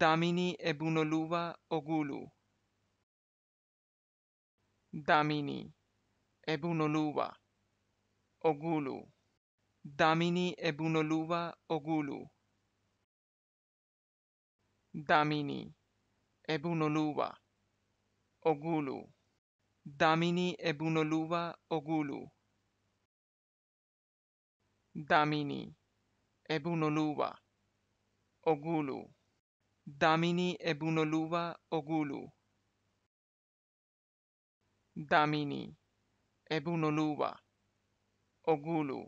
Damini Ebunoluwa Ogulu. Damini Ebunoluwa Ogulu. Damini Ebunoluwa Ogulu. Damini Ebunoluwa Ogulu. Damini Ebunoluwa Ogulu. Damini Ogulu. Damini ebunoluva ogulu. Damini ebunoluva ogulu.